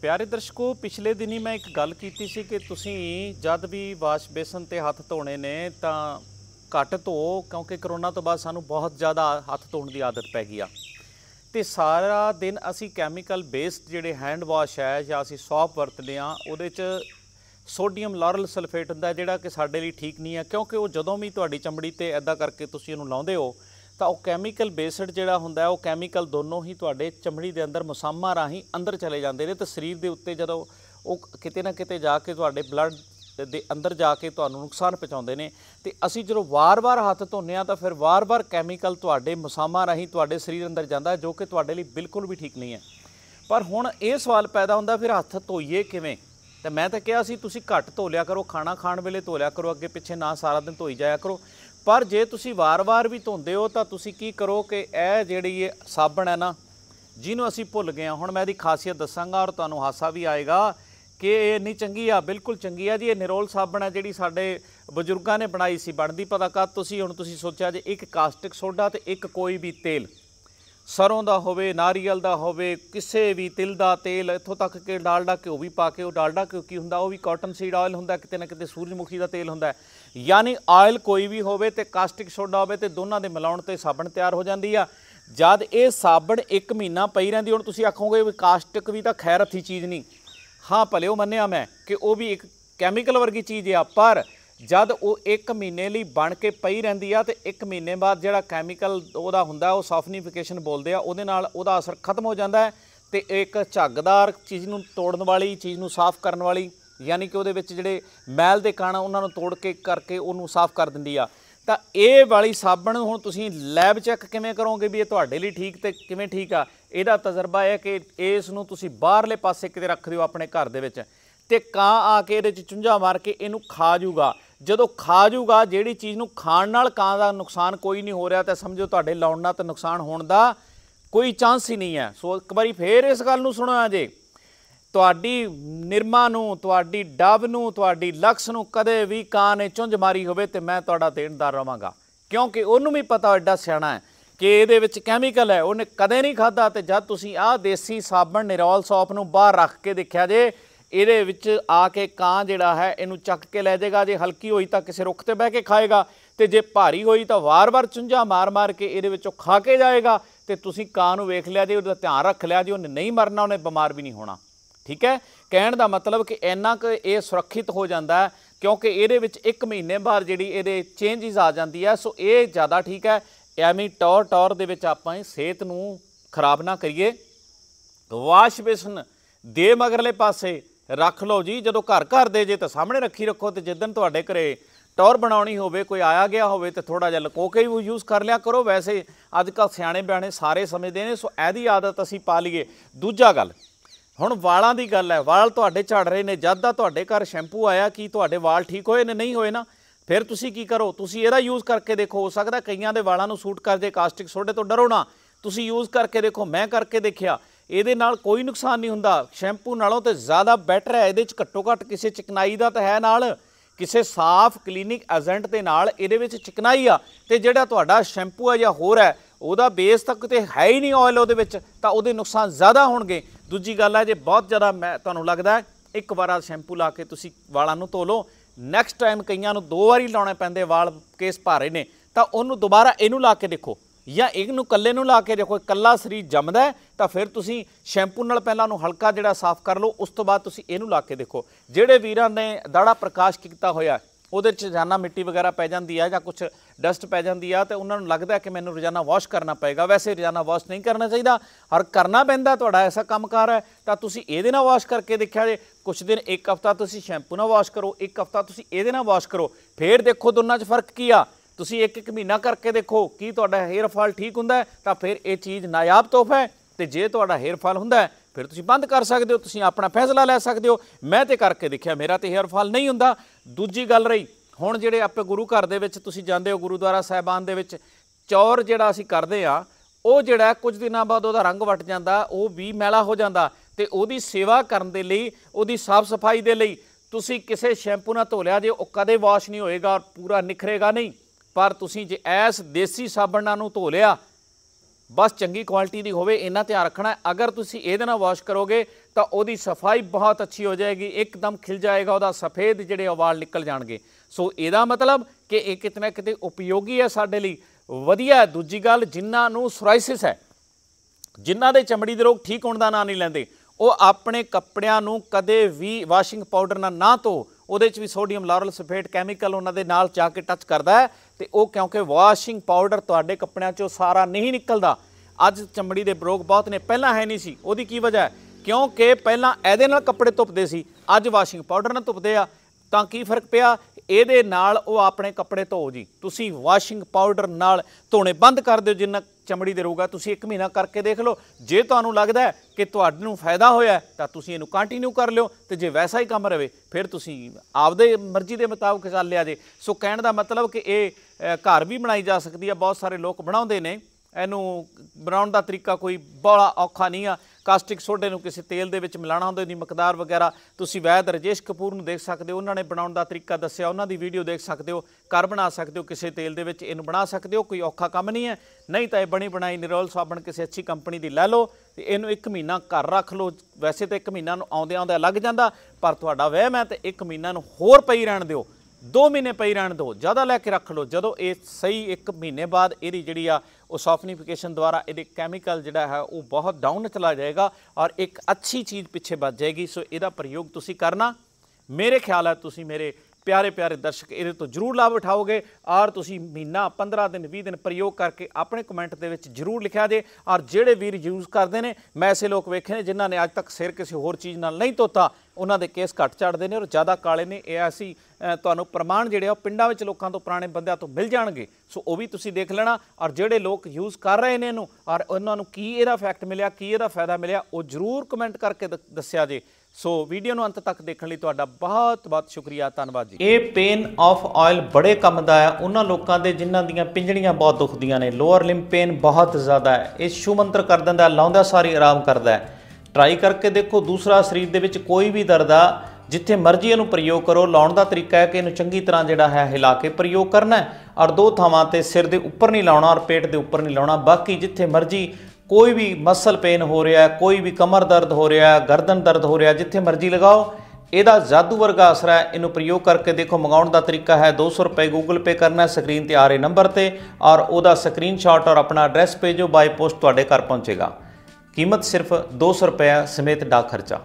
ਪਿਆਰੇ ਦਰਸ਼ਕੋ ਪਿਛਲੇ ਦਿਨੀ ਮੈਂ ਇੱਕ ਗੱਲ ਕੀਤੀ ਸੀ ਕਿ ਤੁਸੀਂ ਜਦ ਵੀ ਵਾਸ਼ ਬੇਸਨ ਤੇ ਹੱਥ ਧੋਣੇ ਨੇ ਤਾਂ ਘੱਟ ਧੋ ਕਿਉਂਕਿ ਕਰੋਨਾ ਤੋਂ ਬਾਅਦ ਸਾਨੂੰ ਬਹੁਤ ਜ਼ਿਆਦਾ ਹੱਥ ਧੋਣ ਦੀ ਆਦਤ ਪੈ ਗਈ ਆ ਤੇ ਸਾਰਾ ਦਿਨ ਅਸੀਂ ਕੈਮੀਕਲ ਬੇਸਡ ਜਿਹੜੇ ਹੈਂਡ ਵਾਸ਼ ਹੈ ਜਾਂ ਅਸੀਂ ਸੌਪ ਵਰਤਦੇ ਆ ਉਹਦੇ 'ਚ ਸੋਡੀਅਮ ਲਾਰਲ ਸਲਫੇਟ ਹੁੰਦਾ ਜਿਹੜਾ ਕਿ ਸਾਡੇ ਲਈ ਠੀਕ ਨਹੀਂ ਆ ਕਿਉਂਕਿ ਉਹ ਜਦੋਂ ਵੀ ਤੁਹਾਡੀ ਚਮੜੀ ਤੇ ਐਦਾ ਕਰਕੇ ਤੁਸੀਂ ਇਹਨੂੰ ਲਾਉਂਦੇ ਹੋ ਤਾਂ ਉਹ ਕੈਮੀਕਲ ਬੇਸਡ ਜਿਹੜਾ ਹੁੰਦਾ ਹੈ ਉਹ ਕੈਮੀਕਲ ਦੋਨੋਂ ਹੀ ਤੁਹਾਡੇ ਚਮੜੀ ਦੇ ਅੰਦਰ ਮਸਾਮਾ ਰਾਹੀਂ ਅੰਦਰ ਚਲੇ ਜਾਂਦੇ ਨੇ ਤੇ ਸਰੀਰ ਦੇ ਉੱਤੇ ਜਦੋਂ ਉਹ ਕਿਤੇ ਨਾ ਕਿਤੇ ਜਾ ਕੇ ਤੁਹਾਡੇ ਬਲੱਡ ਦੇ ਅੰਦਰ ਜਾ ਕੇ ਤੁਹਾਨੂੰ ਨੁਕਸਾਨ ਪਹੁੰਚਾਉਂਦੇ ਨੇ ਤੇ ਅਸੀਂ ਜਦੋਂ ਵਾਰ-ਵਾਰ ਹੱਥ ਧੋਨੇ ਆ ਤਾਂ ਫਿਰ ਵਾਰ-ਵਾਰ ਕੈਮੀਕਲ ਤੁਹਾਡੇ ਮਸਾਮਾ ਰਾਹੀਂ ਤੁਹਾਡੇ ਸਰੀਰ ਅੰਦਰ ਜਾਂਦਾ ਜੋ ਕਿ ਤੁਹਾਡੇ ਲਈ ਬਿਲਕੁਲ ਵੀ ਠੀਕ ਨਹੀਂ ਹੈ ਪਰ ਹੁਣ ਇਹ ਸਵਾਲ ਪੈਦਾ ਹੁੰਦਾ ਫਿਰ ਹੱਥ ਧੋਈਏ ਕਿਵੇਂ ਤੇ ਮੈਂ ਤਾਂ ਕਿਹਾ ਸੀ ਤੁਸੀਂ ਘੱਟ ਧੋ ਲਿਆ ਕਰੋ ਖਾਣਾ ਖਾਣ ਵੇਲੇ ਧੋ ਲਿਆ ਕਰੋ ਅੱਗੇ ਪਿੱਛੇ ਨਾ ਸਾਰਾ ਦਿਨ ਧੋਈ ਜਾਇਆ ਕਰੋ ਪਰ ਜੇ ਤੁਸੀਂ ਵਾਰ-ਵਾਰ ਵੀ ਧੋਂਦੇ ਹੋ ਤਾਂ ਤੁਸੀਂ ਕੀ ਕਰੋ ਕਿ ਇਹ ਜਿਹੜੀ ਇਹ ਸਾਬਣ ਹੈ ਨਾ ਜਿਹਨੂੰ ਅਸੀਂ ਭੁੱਲ ਗਏ ਹਾਂ ਹੁਣ ਮੈਂ ਇਹਦੀ ਖਾਸੀਅਤ ਦੱਸਾਂਗਾ ਔਰ ਤੁਹਾਨੂੰ ਹਾਸਾ ਵੀ ਆਏਗਾ ਕਿ ਇਹ ਨਹੀਂ ਚੰਗੀ ਆ ਬਿਲਕੁਲ ਚੰਗੀ ਆ ਜੀ ਇਹ ਨਿਰੋਲ ਸਾਬਣ ਹੈ ਜਿਹੜੀ ਸਾਡੇ ਬਜ਼ੁਰਗਾਂ ਨੇ ਬਣਾਈ ਸੀ ਬਣਦੀ ਪਤਾ ਕਾ ਤੁਸੀਂ ਹੁਣ ਤੁਸੀਂ ਸੋਚਿਆ ਜੇ ਇੱਕ ਕਾਸਟਿਕ ਸੋਡਾ ਤੇ ਇੱਕ ਕੋਈ ਵੀ ਤੇਲ ਸਰੋਂ ਦਾ ਹੋਵੇ ਨਾਰੀਅਲ ਦਾ ਹੋਵੇ ਕਿਸੇ ਵੀ ਤਿਲ ਦਾ ਤੇਲ ਇੱਥੋਂ ਤੱਕ ਕਿ ਡਾਲਡਾ ਘਿਓ ਵੀ ਪਾ ਕੇ ਉਹ ਡਾਲਡਾ ਘਿਓ ਕੀ ਹੁੰਦਾ ਉਹ ਵੀ ਕਾਟਨ ਸੀਡ ਆਇਲ ਹੁੰਦਾ ਕਿਤੇ ਨਾ ਕਿਤੇ ਸੂਰਜਮੁਖੀ ਦਾ ਤੇਲ ਹੁੰਦਾ ਯਾਨੀ ਆਇਲ ਕੋਈ ਵੀ ਹੋਵੇ ਤੇ ਕਾਸਟਿਕ ਸੋਡਾ ਹੋਵੇ ਤੇ ਦੋਨਾਂ ਦੇ ਮਿਲਾਉਣ ਤੇ ਸਾਬਣ ਤਿਆਰ ਹੋ ਜਾਂਦੀ ਆ ਜਦ ਇਹ ਸਾਬਣ 1 ਮਹੀਨਾ ਪਈ ਰਹਿੰਦੀ ਹੁਣ ਤੁਸੀਂ ਆਖੋਗੇ ਵੀ ਕਾਸਟਿਕ ਵੀ ਤਾਂ ਖੈਰ ਅਥੀ ਚੀਜ਼ ਨਹੀਂ ਹਾਂ ਭਲੇ ਉਹ ਮੰਨਿਆ ਮੈਂ ਕਿ ਉਹ ਵੀ ਇੱਕ ਕੈਮੀਕਲ ਵਰਗੀ ਚੀਜ਼ ਆ ਪਰ ਜਦ ਉਹ 1 ਮਹੀਨੇ ਲਈ ਬਣ ਕੇ ਪਈ ਰਹਿੰਦੀ ਆ ਤੇ 1 ਮਹੀਨੇ ਬਾਅਦ ਜਿਹੜਾ ਕੈਮੀਕਲ ਉਹਦਾ ਹੁੰਦਾ ਉਹ ਸੌਫਨੀਫਿਕੇਸ਼ਨ ਬੋਲਦੇ ਆ ਉਹਦੇ ਨਾਲ ਉਹਦਾ ਅਸਰ ਖਤਮ ਹੋ ਜਾਂਦਾ ਤੇ ਇੱਕ ਝੱਗਦਾਰ ਚੀਜ਼ ਨੂੰ ਤੋੜਨ ਵਾਲੀ ਚੀਜ਼ ਨੂੰ ਸਾਫ਼ ਕਰਨ ਵਾਲੀ ਯਾਨੀ ਕਿ ਉਹਦੇ ਵਿੱਚ ਜਿਹੜੇ ਮੈਲ ਦੇ ਕਣ ਉਹਨਾਂ ਨੂੰ ਤੋੜ ਕੇ ਕਰਕੇ ਉਹਨੂੰ ਸਾਫ਼ ਕਰ ਦਿੰਦੀ ਆ ਤਾਂ ਇਹ ਵਾਲੀ ਸਾਬਣ ਹੁਣ ਤੁਸੀਂ ਲੈਬ ਚੈੱਕ ਕਿਵੇਂ ਕਰੋਗੇ ਵੀ ਇਹ ਤੁਹਾਡੇ ਲਈ ਠੀਕ ਤੇ ਕਿਵੇਂ ਠੀਕ ਆ ਇਹਦਾ ਤਜਰਬਾ ਹੈ ਕਿ ਇਸ ਨੂੰ ਤੁਸੀਂ ਬਾਹਰਲੇ ਪਾਸੇ ਕਿਤੇ ਰੱਖ ਦਿਓ ਆਪਣੇ ਘਰ ਦੇ ਵਿੱਚ ਤੇ ਕਾਂ ਆ ਕੇ ਇਹਦੇ ਚ ਚੁੰਝਾ ਮਾਰ ਕੇ ਇਹਨੂੰ ਖਾ ਜੂਗਾ ਜਦੋਂ ਖਾ ਜੂਗਾ ਜਿਹੜੀ ਚੀਜ਼ ਨੂੰ ਖਾਣ ਨਾਲ ਕਾਂ ਦਾ ਨੁਕਸਾਨ ਕੋਈ ਨਹੀਂ ਹੋ ਰਿਹਾ ਤਾਂ ਸਮਝੋ ਤੁਹਾਡੇ ਲਾਉਣ ਨਾਲ ਤਾਂ ਨੁਕਸਾਨ ਹੋਣ ਦਾ ਕੋਈ ਚਾਂਸ ਹੀ ਨਹੀਂ ਹੈ ਸੋ ਇੱਕ ਵਾਰੀ ਫੇਰ ਇਸ ਗੱਲ ਨੂੰ ਸੁਣੋ ਜੇ ਤੁਹਾਡੀ ਨਿਰਮਾ ਨੂੰ ਤੁਹਾਡੀ ਡਬ ਨੂੰ ਤੁਹਾਡੀ ਲਕਸ ਨੂੰ ਕਦੇ ਵੀ ਕਾਂ ਨੇ ਚੁੰਝ ਮਾਰੀ ਹੋਵੇ ਤੇ ਮੈਂ ਤੁਹਾਡਾ ਦੇਣਦਾਰ ਰਵਾਂਗਾ ਕਿਉਂਕਿ ਉਹਨੂੰ ਵੀ ਪਤਾ ਐਡਾ ਸਿਆਣਾ ਹੈ ਕਿ ਇਹਦੇ ਵਿੱਚ ਕੈਮੀਕਲ ਹੈ ਉਹਨੇ ਕਦੇ ਨਹੀਂ ਖਾਦਾ ਤੇ ਜਦ ਤੁਸੀਂ ਆਹ ਦੇਸੀ ਸਾਬਣ ਨਿਰੋਲ ਸੌਪ ਨੂੰ ਬਾਹਰ ਰੱਖ ਕੇ ਦੇਖਿਆ ਜੇ ਇਹਦੇ ਵਿੱਚ ਆ ਕੇ ਕਾਂ ਜਿਹੜਾ ਹੈ ਇਹਨੂੰ ਚੱਕ ਕੇ ਲੈ ਜਾਏਗਾ ਜੇ ਹਲਕੀ ਹੋਈ ਤਾਂ ਕਿਸੇ ਰੁੱਖ ਤੇ ਬਹਿ ਕੇ ਖਾਏਗਾ ਤੇ ਜੇ ਭਾਰੀ ਹੋਈ ਤਾਂ ਵਾਰ-ਵਾਰ ਚੁੰਝਾ ਮਾਰ-ਮਾਰ ਕੇ ਇਹਦੇ ਵਿੱਚੋਂ ਖਾ ਕੇ ਜਾਏਗਾ ਤੇ ਤੁਸੀਂ ਕਾਂ ਨੂੰ ਵੇਖ ਲਿਆ ਜੇ ਉਹਦਾ ਧਿਆਨ ਰੱਖ ਲਿਆ ਜੇ ਉਹਨੇ ਨਹੀਂ ਮਰਨਾ ਉਹਨੇ ਬਿਮਾਰ ਵੀ ਨਹੀਂ ਹੋਣਾ ਠੀਕ ਹੈ ਕਹਿਣ ਦਾ ਮਤਲਬ ਕਿ ਇੰਨਾ ਕੁ ਇਹ ਸੁਰੱਖਿਤ ਹੋ ਜਾਂਦਾ ਕਿਉਂਕਿ ਇਹਦੇ ਵਿੱਚ 1 ਮਹੀਨੇ ਬਾਅਦ ਜਿਹੜੀ ਇਹਦੇ ਚੇਂਜਸ ਆ ਜਾਂਦੀ ਹੈ ਸੋ ਇਹ ਜ਼ਿਆਦਾ ਠੀਕ ਹੈ ਐਵੇਂ ਟੌਰ ਟੌਰ ਦੇ ਵਿੱਚ ਆਪਾਂ ਇਹ ਸਿਹਤ ਨੂੰ ਖਰਾਬ ਨਾ ਕਰੀਏ ਵਾਸ਼ ਬੇਸਨ ਦੇ ਮਗਰਲੇ ਪਾਸੇ ਰੱਖ ਲਓ ਜੀ ਜਦੋਂ ਘਰ ਘਰ ਦੇ ਜੇ ਤਾਂ ਸਾਹਮਣੇ ਰੱਖੀ ਰੱਖੋ ਤੇ ਜਿੱਦਨ ਤੁਹਾਡੇ ਘਰੇ ਟੌਰ ਬਣਾਉਣੀ ਹੋਵੇ ਕੋਈ ਆਇਆ ਗਿਆ ਹੋਵੇ ਤੇ ਥੋੜਾ ਜਿਹਾ ਲਕੋ ਕੇ ਵੀ ਯੂਜ਼ ਕਰ ਲਿਆ ਕਰੋ ਵੈਸੇ ਅੱਜ ਕੱਲ ਸਿਆਣੇ ਬਿਆਣੇ ਸਾਰੇ ਸਮਝਦੇ ਨੇ ਸੋ ਐਦੀ ਆਦਤ ਅਸੀਂ ਪਾ ਲਈਏ ਦੂਜਾ ਗੱਲ ਹੁਣ ਵਾਲਾਂ ਦੀ ਗੱਲ ਹੈ ਵਾਲ ਤੁਹਾਡੇ ਝੜ ਰਹੇ ਨੇ ਜਦ ਦਾ ਤੁਹਾਡੇ ਘਰ ਸ਼ੈਂਪੂ ਆਇਆ ਕੀ ਤੁਹਾਡੇ ਵਾਲ ਠੀਕ ਹੋਏ ਨੇ ਨਹੀਂ ਹੋਏ ਨਾ ਫਿਰ ਤੁਸੀਂ ਕੀ ਕਰੋ ਤੁਸੀਂ ਇਹਦਾ ਯੂਜ਼ ਕਰਕੇ ਦੇਖੋ ਹੋ ਸਕਦਾ ਕਈਆਂ ਦੇ ਵਾਲਾਂ ਨੂੰ ਸੂਟ ਕਰ ਜੇ ਕਾਸਟਿਕ ਸੋਡੇ ਤੋਂ ਡਰੋ ਨਾ ਤੁਸੀਂ ਯੂਜ਼ ਕਰਕੇ ਦੇਖੋ ਮੈਂ ਕਰਕੇ ਦੇਖਿਆ ਇਹਦੇ ਨਾਲ ਕੋਈ ਨੁਕਸਾਨ ਨਹੀਂ ਹੁੰਦਾ ਸ਼ੈਂਪੂ ਨਾਲੋਂ ਤੇ ਜ਼ਿਆਦਾ ਬੈਟਰ ਹੈ ਇਹਦੇ ਵਿੱਚ ਘੱਟੋ ਘੱਟ ਕਿਸੇ ਚਿਕਨਾਈ ਦਾ ਤਾਂ ਹੈ ਨਾਲ ਕਿਸੇ ਸਾਫ਼ ਕਲੀਨਿਕ ਏਜੰਟ ਦੇ ਨਾਲ ਇਹਦੇ ਵਿੱਚ ਚਿਕਨਾਈ ਆ ਤੇ ਜਿਹੜਾ ਤੁਹਾਡਾ ਸ਼ੈਂਪੂ ਆ ਜਾਂ ਹੋਰ ਹੈ ਉਹਦਾ ਬੇਸ ਤੱਕ ਤੇ ਹੈ ਹੀ ਨਹੀਂ ਆਇਲ ਉਹਦੇ ਵਿੱਚ ਤਾਂ ਉਹਦੇ ਨੁਕਸਾਨ ਜ਼ਿਆਦਾ ਹੋਣਗੇ ਦੂਜੀ ਗੱਲ ਹੈ ਜੇ ਬਹੁਤ ਜ਼ਿਆਦਾ ਮੈਂ ਤੁਹਾਨੂੰ ਲੱਗਦਾ ਇੱਕ ਵਾਰਾ ਸ਼ੈਂਪੂ ਲਾ ਕੇ ਤੁਸੀਂ ਵਾਲਾਂ ਨੂੰ ਧੋ ਲਓ ਨੈਕਸਟ ਟਾਈਮ ਕਈਆਂ ਨੂੰ ਦੋ ਵਾਰੀ ਲਾਉਣੇ ਪੈਂਦੇ ਵਾਲ ਕੇਸ ਭਾਰੇ ਨੇ ਤਾਂ ਉਹਨੂੰ ਦੁਬਾਰਾ ਇਹਨੂੰ ਲਾ ਕੇ ਦੇਖੋ ਜਾਂ ਨੂੰ ਕੱਲੇ ਨੂੰ ਲਾ ਕੇ ਜੇ ਕੋਈ ਕੱਲਾ ਸਰੀਰ ਜੰਮਦਾ ਤਾਂ ਫਿਰ ਤੁਸੀਂ ਸ਼ੈਂਪੂ ਨਾਲ ਪਹਿਲਾਂ ਉਹਨੂੰ ਹਲਕਾ ਜਿਹੜਾ ਸਾਫ਼ ਕਰ ਲਓ ਉਸ ਤੋਂ ਬਾਅਦ ਤੁਸੀਂ ਇਹਨੂੰ ਲਾ ਕੇ ਦੇਖੋ ਜਿਹੜੇ ਵੀਰਾਂ ਨੇ ਦਾੜਾ ਪ੍ਰਕਾਸ਼ ਕੀਤਾ ਹੋਇਆ ਉਹਦੇ ਚ ਜਾਨਾ ਮਿੱਟੀ ਵਗੈਰਾ ਪੈ ਜਾਂਦੀ ਆ ਜਾਂ ਕੁਝ ਡਸਟ ਪੈ ਜਾਂਦੀ ਆ ਤੇ ਉਹਨਾਂ ਨੂੰ ਲੱਗਦਾ ਕਿ ਮੈਨੂੰ ਰੋਜ਼ਾਨਾ ਵਾਸ਼ ਕਰਨਾ ਪਏਗਾ ਵੈਸੇ ਰੋਜ਼ਾਨਾ ਵਾਸ਼ ਨਹੀਂ ਕਰਨਾ ਚਾਹੀਦਾ ਹਰ ਕਰਨਾ ਪੈਂਦਾ ਤੁਹਾਡਾ ਐਸਾ ਕੰਮਕਾਰ ਹੈ ਤਾਂ ਤੁਸੀਂ ਇਹਦੇ ਨਾਲ ਵਾਸ਼ ਕਰਕੇ ਦੇਖਿਆ ਜੇ ਕੁਝ ਦਿਨ ਇੱਕ ਹਫਤਾ ਤੁਸੀਂ ਸ਼ੈਂਪੂ ਨਾਲ ਵਾਸ਼ ਕਰੋ ਇੱਕ ਹਫਤਾ ਤੁਸੀਂ ਇਹਦੇ ਨਾਲ ਵਾਸ਼ ਕਰੋ ਫੇਰ ਦੇਖੋ ਦੋਨਾਂ 'ਚ ਫਰਕ ਕੀ ਆ ਤੁਸੀਂ ਇੱਕ ਇੱਕ ਮਹੀਨਾ ਕਰਕੇ ਦੇਖੋ ਕੀ ਤੁਹਾਡਾ ਹੇਅਰ ਫਾਲ ਠੀਕ ਹੁੰਦਾ ਤਾਂ ਫਿਰ ਇਹ ਚੀਜ਼ ਨਾਯਾਬ ਤੋਹਫਾ ਹੈ ਤੇ ਜੇ ਤੁਹਾਡਾ ਹੇਅਰ ਫਾਲ ਹੁੰਦਾ ਫਿਰ ਤੁਸੀਂ ਬੰਦ ਕਰ ਸਕਦੇ ਹੋ ਤੁਸੀਂ ਆਪਣਾ ਫੈਸਲਾ ਲੈ ਸਕਦੇ ਹੋ ਮੈਂ ਤੇ ਕਰਕੇ ਦੇਖਿਆ ਮੇਰਾ ਤੇ ਹੇਅਰ ਫਾਲ ਨਹੀਂ ਹੁੰਦਾ ਦੂਜੀ ਗੱਲ ਰਹੀ ਹੁਣ ਜਿਹੜੇ ਆਪੇ ਗੁਰੂ ਘਰ ਦੇ ਵਿੱਚ ਤੁਸੀਂ ਜਾਂਦੇ ਹੋ ਗੁਰਦੁਆਰਾ ਸਾਹਿਬਾਨ ਦੇ ਵਿੱਚ ਚੌਰ ਜਿਹੜਾ ਅਸੀਂ ਕਰਦੇ ਆ ਉਹ ਜਿਹੜਾ ਕੁਝ ਦਿਨਾਂ ਬਾਅਦ ਉਹਦਾ ਰੰਗ ਵਟ ਜਾਂਦਾ ਉਹ ਵੀ ਮੈਲਾ ਹੋ ਜਾਂਦਾ ਤੇ ਉਹਦੀ ਸੇਵਾ ਕਰਨ ਦੇ ਲਈ ਉਹਦੀ ਸਾਫ਼ ਸਫਾਈ ਦੇ ਲਈ ਤੁਸੀਂ ਕਿਸੇ ਸ਼ੈਂਪੂ ਨਾਲ ਧੋ ਲਿਆ ਜੇ ਉਹ ਕਦੇ ਵਾਸ਼ ਨਹੀਂ ਹੋਏਗਾ ਪੂਰਾ ਨਿਖਰੇਗਾ ਨਹੀਂ ਪਰ ਤੁਸੀਂ ਜੇ ਐਸ ਦੇਸੀ ਸਾਬਣ ਨਾਲ ਨੂੰ ਧੋ ਲਿਆ ਬਸ ਚੰਗੀ ਕੁਆਲਿਟੀ ਦੀ ਹੋਵੇ ਇਹਨਾਂ ਧਿਆਨ ਰੱਖਣਾ ਅਗਰ ਤੁਸੀਂ ਇਹਦੇ ਨਾਲ ਵਾਸ਼ ਕਰੋਗੇ ਤਾਂ ਉਹਦੀ ਸਫਾਈ ਬਹੁਤ ਅੱਛੀ ਹੋ ਜਾਏਗੀ ਇੱਕਦਮ ਖਿਲ ਜਾਏਗਾ ਉਹਦਾ ਸਫੇਦ ਜਿਹੜੇ ਵਾਲ ਨਿਕਲ ਜਾਣਗੇ ਸੋ ਇਹਦਾ ਮਤਲਬ ਕਿ ਇਹ ਕਿਤਨਾ ਕਿਤੇ ਉਪਯੋਗੀ ਹੈ ਸਾਡੇ ਲਈ ਵਧੀਆ ਦੂਜੀ ਗੱਲ ਜਿਨ੍ਹਾਂ ਨੂੰ ਸੋਰਾਇਸਿਸ ਹੈ ਜਿਨ੍ਹਾਂ ਦੇ ਚਮੜੀ ਦੇ ਰੋਗ ਠੀਕ ਹੋਣ ਦਾ ਨਾਂ ਨਹੀਂ ਲੈਂਦੇ ਉਹ ਆਪਣੇ ਕੱਪੜਿਆਂ ਨੂੰ ਕਦੇ ਵੀ ਵਾਸ਼ਿੰਗ ਪਾਊਡਰ ਨਾਲ ਨਾ ਧੋ ਉਹਦੇ 'ਚ ਵੀ ਸੋਡੀਅਮ ਲਾਰਲ ਸਫੇਟ ਕੈਮੀਕਲ ਉਹਨਾਂ ਦੇ ਨਾਲ ਜਾ ਕੇ ਟੱਚ ਕਰਦਾ ਹੈ ਤੇ ਉਹ ਕਿਉਂਕਿ ਵਾਸ਼ਿੰਗ ਪਾਊਡਰ ਤੁਹਾਡੇ ਕੱਪੜਿਆਂ 'ਚੋਂ ਸਾਰਾ ਨਹੀਂ ਨਿਕਲਦਾ ਅੱਜ ਚਮੜੀ ਦੇ ਬਰੋਗ ਬਹੁਤ ਨੇ ਪਹਿਲਾਂ ਹੈ ਨਹੀਂ ਸੀ ਉਹਦੀ ਕੀ ਵਜ੍ਹਾ ਹੈ ਕਿਉਂਕਿ ਪਹਿਲਾਂ ਇਹਦੇ ਨਾਲ ਕੱਪੜੇ ਧੁੱਪਦੇ ਸੀ ਅੱਜ ਵਾਸ਼ਿੰਗ ਪਾਊਡਰ ਨਾਲ ਧੁੱਪਦੇ ਆ ਤਾਂ ਕੀ ਫਰਕ ਪਿਆ ਇਹਦੇ ਨਾਲ ਉਹ ਆਪਣੇ ਕੱਪੜੇ ਧੋ ਜੀ ਤੁਸੀਂ ਵਾਸ਼ਿੰਗ ਪਾਊਡਰ ਨਾਲ ਧੋਣੇ ਬੰਦ ਕਰ ਦਿਓ ਜਿੰਨਾ ਚਮੜੀ ਦੇ ਰਹੂਗਾ ਤੁਸੀਂ 1 ਮਹੀਨਾ ਕਰਕੇ ਦੇਖ ਲਓ ਜੇ ਤੁਹਾਨੂੰ ਲੱਗਦਾ ਕਿ ਨੂੰ ਫਾਇਦਾ ਹੋਇਆ ਤਾਂ ਤੁਸੀਂ ਇਹਨੂੰ ਕੰਟੀਨਿਊ ਕਰ ਲਿਓ ਤੇ ਜੇ ਵੈਸਾ ਹੀ ਕੰਮ ਰਵੇ ਫਿਰ ਤੁਸੀਂ ਆਪਦੇ ਮਰਜ਼ੀ ਦੇ ਮੁਤਾਬਕ ਚੱਲ ਲਿਆ ਜੇ ਸੋ ਕਹਿਣ ਦਾ ਮਤਲਬ ਕਿ ਇਹ ਘਰ ਵੀ ਬਣਾਈ ਜਾ ਸਕਦੀ ਹੈ ਬਹੁਤ ਸਾਰੇ ਲੋਕ ਬਣਾਉਂਦੇ ਨੇ ਇਹਨੂੰ ਬਣਾਉਣ ਦਾ ਤਰੀਕਾ ਕੋਈ ਬੜਾ ਔਖਾ ਨਹੀਂ ਆ ਕਾਸਟਿਕ ਸੋਡੇ ਨੂੰ ਕਿਸੇ ਤੇਲ ਦੇ ਵਿੱਚ ਮਿਲਾਣਾ ਹੁੰਦਾ ਦੀ ਮਕਦਾਰ ਵਗੈਰਾ ਤੁਸੀਂ ਵੈਦ ਰਜੇਸ਼ ਕਪੂਰ ਨੂੰ ਦੇਖ ਸਕਦੇ ਹੋ ਉਹਨਾਂ ਨੇ ਬਣਾਉਣ ਦਾ ਤਰੀਕਾ ਦੱਸਿਆ ਉਹਨਾਂ ਦੀ ਵੀਡੀਓ ਦੇਖ ਸਕਦੇ ਹੋ ਕਰ ਬਣਾ ਸਕਦੇ ਹੋ ਕਿਸੇ ਤੇਲ ਦੇ ਵਿੱਚ ਇਹਨੂੰ ਬਣਾ ਸਕਦੇ ਹੋ ਕੋਈ ਔਖਾ ਕੰਮ ਨਹੀਂ ਹੈ ਨਹੀਂ ਤਾਂ ਇਹ ਬਣੀ ਬਣਾਈ ਨਿਰੋਲ ਸਾਬਣ ਕਿਸੇ ਅੱਛੀ ਕੰਪਨੀ ਦੀ ਲੈ ਲਓ ਤੇ ਇਹਨੂੰ 1 ਮਹੀਨਾ ਘਰ ਰੱਖ ਲਓ ਵੈਸੇ ਤਾਂ 1 ਮਹੀਨਾ ਨੂੰ ਆਉਂਦੇ ਆਉਂਦੇ ਲੱਗ ਜਾਂਦਾ ਪਰ ਤੁਹਾਡਾ ਵਹਿਮ ਹੈ ਤੇ 1 ਮਹੀਨਾ ਨੂੰ ਹੋਰ ਪਈ ਰਹਿਣ ਦਿਓ 2 ਮਹੀਨੇ ਪਈ ਰਹਿਣ ਦਿਓ ਜ਼ਿਆਦਾ ਲੈ ਕੇ ਰੱਖ ਲਓ ਜਦੋਂ ਇਹ ਸਹੀ 1 ਮਹੀਨੇ ਬਾਅਦ ਇਹਦੀ ਜਿਹੜੀ ਆ ਉਹ ਸੌਫਨੀਫਿਕੇਸ਼ਨ ਦੁਆਰਾ ਇਹਦੇ ਕੈਮੀਕਲ ਜਿਹੜਾ ਹੈ ਉਹ ਬਹੁਤ ਡਾਊਨ ਚਲਾ ਜਾਏਗਾ ਔਰ ਇੱਕ ਅੱਛੀ ਚੀਜ਼ ਪਿੱਛੇ ਬਚ ਜਾਏਗੀ ਸੋ ਇਹਦਾ ਪ੍ਰਯੋਗ ਤੁਸੀਂ ਕਰਨਾ ਮੇਰੇ ਖਿਆਲ ਹੈ ਤੁਸੀਂ ਮੇਰੇ ਪਿਆਰੇ ਪਿਆਰੇ ਦਰਸ਼ਕ ਇਹਦੇ ਤੋਂ ਜਰੂਰ ਲਾਭ ਉਠਾਓਗੇ ਔਰ ਤੁਸੀਂ ਮਹੀਨਾ 15 ਦਿਨ 20 ਦਿਨ ਪ੍ਰਯੋਗ ਕਰਕੇ ਆਪਣੇ ਕਮੈਂਟ ਦੇ ਵਿੱਚ ਜਰੂਰ ਲਿਖਿਆ ਜੇ ਔਰ ਜਿਹੜੇ ਵੀਰ ਯੂਜ਼ ਕਰਦੇ ਨੇ ਮੈਂ ਐਸੇ ਲੋਕ ਵੇਖੇ ਨੇ ਜਿਨ੍ਹਾਂ ਨੇ ਅੱਜ ਤੱਕ ਸਿਰ ਕਿਸੇ ਹੋਰ ਚੀਜ਼ ਨਾਲ ਨਹੀਂ ਧੋਤਾ ਉਹਨਾਂ ਦੇ ਕੇਸ ਘੱਟ ਚੜਦੇ ਨੇ ਔਰ ਜ਼ਿਆਦਾ ਕਾਲੇ ਨੇ ਇਹ ਅਸੀਂ ਤੁਹਾਨੂੰ ਪ੍ਰਮਾਣ ਜਿਹੜੇ ਆ ਪਿੰਡਾਂ ਵਿੱਚ ਲੋਕਾਂ ਤੋਂ ਪੁਰਾਣੇ ਬੰਦਿਆਂ ਤੋਂ ਮਿਲ ਜਾਣਗੇ ਸੋ ਉਹ ਵੀ ਤੁਸੀਂ ਦੇਖ ਲੈਣਾ ਔਰ ਜਿਹੜੇ ਲੋਕ ਯੂਜ਼ ਕਰ ਰਹੇ ਨੇ ਇਹਨੂੰ ਔਰ ਉਹਨਾਂ ਨੂੰ ਕੀ ਇਹਦਾ ਫੈਕਟ ਮਿਲਿਆ ਕੀ ਇਹਦਾ ਫਾਇਦਾ ਮਿਲਿਆ ਉਹ ਜ਼ਰੂਰ ਕਮੈਂਟ ਕਰਕੇ ਦੱਸਿਆ ਜੇ ਸੋ ਵੀਡੀਓ ਨੂੰ ਅੰਤ ਤੱਕ ਦੇਖਣ ਲਈ ਤੁਹਾਡਾ ਬਹੁਤ-ਬਹੁਤ ਸ਼ੁਕਰੀਆ ਧੰਨਵਾਦ ਜੀ ਇਹ ਪੇਨ ਆਫ ਆਇਲ ਬੜੇ ਕੰਮ ਦਾ ਹੈ ਉਹਨਾਂ ਲੋਕਾਂ ਦੇ ਜਿਨ੍ਹਾਂ ਦੀਆਂ ਪਿੰਜੜੀਆਂ ਬਹੁਤ ਦੁਖਦੀਆਂ ਨੇ ਲੋਅਰ ਲਿੰਬ ਪੇਨ ਬਹੁਤ ਜ਼ਿਆਦਾ ਹੈ ਇਹ ਸ਼ੂ ਮੰਤਰ ਕਰ ਦਿੰਦਾ ਲਾਉਂਦਾ ਸਾਰੀ ਆਰਾਮ ਕਰਦਾ ਹੈ ਟਰਾਈ ਕਰਕੇ ਦੇਖੋ ਦੂਸਰਾ ਸਰੀਰ ਦੇ ਵਿੱਚ ਕੋਈ ਵੀ ਦਰਦ ਆ ਜਿੱਥੇ ਮਰਜ਼ੀ ਇਹਨੂੰ ਪ੍ਰਯੋਗ ਕਰੋ ਲਾਉਣ ਦਾ ਤਰੀਕਾ ਹੈ ਕਿ ਇਹਨੂੰ ਚੰਗੀ ਤਰ੍ਹਾਂ ਜਿਹੜਾ ਹੈ ਹਿਲਾ ਕੇ ਪ੍ਰਯੋਗ ਕਰਨਾ ਹੈ ਔਰ ਦੋ ਥਾਵਾਂ ਤੇ ਸਿਰ ਦੇ ਉੱਪਰ ਨਹੀਂ ਲਾਉਣਾ ਔਰ ਪੇਟ ਦੇ ਉੱਪਰ ਨਹੀਂ ਲਾਉਣਾ ਬਾਕੀ ਜਿੱਥੇ ਮਰਜ਼ੀ ਕੋਈ ਵੀ ਮਸਲ ਪੇਨ ਹੋ ਰਿਹਾ ਕੋਈ ਵੀ ਕਮਰ ਦਰਦ ਹੋ ਰਿਹਾ ਗਰਦਨ ਦਰਦ ਹੋ ਰਿਹਾ ਜਿੱਥੇ ਮਰਜ਼ੀ ਲਗਾਓ ਇਹਦਾ ਜਾਦੂ ਵਰਗਾ ਅਸਰ ਹੈ ਇਹਨੂੰ ਪ੍ਰਯੋਗ ਕਰਕੇ ਦੇਖੋ ਮੰਗਾਉਣ ਦਾ ਤਰੀਕਾ ਹੈ 200 ਰੁਪਏ Google Pay ਕਰਨਾ ਸਕਰੀਨ ਤੇ ਆ ਰਹੇ ਨੰਬਰ ਤੇ ਔਰ ਉਹਦਾ ਸਕਰੀਨਸ਼ਾਟ ਔਰ ਆਪਣਾ ਐਡਰੈਸ ਭੇਜੋ ਬਾਈ ਪੋਸਟ ਤੁਹਾਡੇ ਘਰ ਪਹੁੰਚੇਗਾ ਕੀਮਤ ਸਿਰਫ 200 ਰੁਪਏ ਸਮੇਤ ਡਾਕ ਖਰਚਾ